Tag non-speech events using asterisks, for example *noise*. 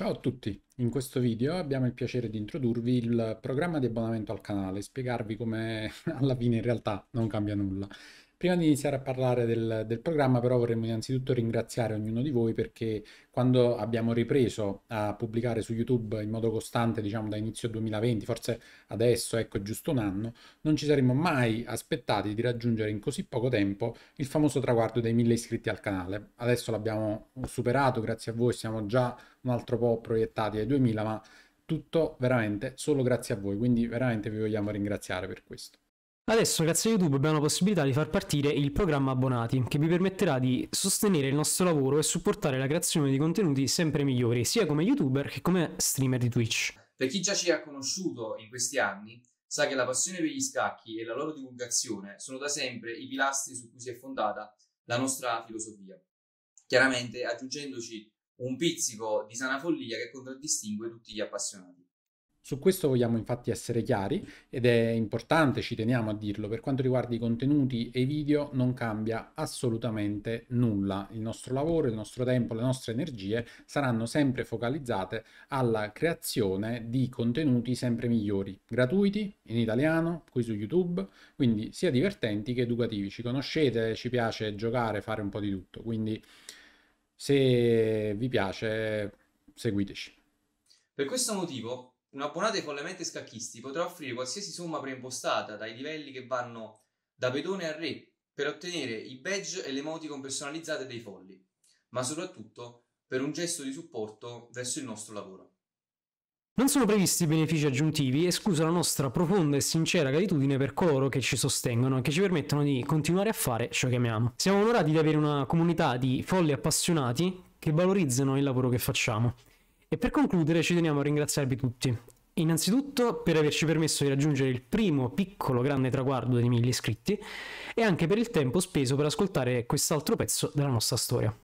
Ciao a tutti, in questo video abbiamo il piacere di introdurvi il programma di abbonamento al canale e spiegarvi come *laughs* alla fine in realtà non cambia nulla. Prima di iniziare a parlare del, del, programma però vorremmo innanzitutto ringraziare ognuno di voi perché quando abbiamo ripreso a pubblicare su YouTube in modo costante diciamo da inizio 2020, forse adesso ecco giusto un anno, non ci saremmo mai aspettati di raggiungere in così poco tempo il famoso traguardo dei 1000 iscritti al canale. Adesso l'abbiamo superato, grazie a voi siamo già un altro po' proiettati ai 2000 ma tutto veramente solo grazie a voi, quindi veramente vi vogliamo ringraziare per questo. Adesso grazie a YouTube abbiamo la possibilità di far partire il programma abbonati che vi permetterà di sostenere il nostro lavoro e supportare la creazione di contenuti sempre migliori sia come youtuber che come streamer di Twitch. Per chi già ci ha conosciuto in questi anni sa che la passione per gli scacchi e la loro divulgazione sono da sempre i pilastri su cui si è fondata la nostra filosofia. Chiaramente aggiungendoci un pizzico di sana follia che contraddistingue tutti gli appassionati. Su questo vogliamo infatti essere chiari ed è importante, ci teniamo a dirlo, per quanto riguarda i contenuti e i video non cambia assolutamente nulla. Il nostro lavoro, il nostro tempo, le nostre energie saranno sempre focalizzate alla creazione di contenuti sempre migliori, gratuiti, in italiano, qui su YouTube, quindi sia divertenti che educativi. Ci conoscete, ci piace giocare, fare un po' di tutto, quindi se vi piace seguiteci. Per questo motivo un abbonato ai follamenti scacchisti potrà offrire qualsiasi somma preimpostata dai livelli che vanno da pedone a re per ottenere i badge e le emoticon personalizzate dei folli, ma soprattutto per un gesto di supporto verso il nostro lavoro. Non sono previsti benefici aggiuntivi, e esclusa la nostra profonda e sincera gratitudine per coloro che ci sostengono e che ci permettono di continuare a fare ciò che amiamo. Siamo onorati di avere una comunità di folli appassionati che valorizzano il lavoro che facciamo e per concludere ci teniamo a ringraziarvi tutti. Innanzitutto per averci permesso di raggiungere il primo piccolo grande traguardo dei 1000 iscritti e anche per il tempo speso per ascoltare quest'altro pezzo della nostra storia.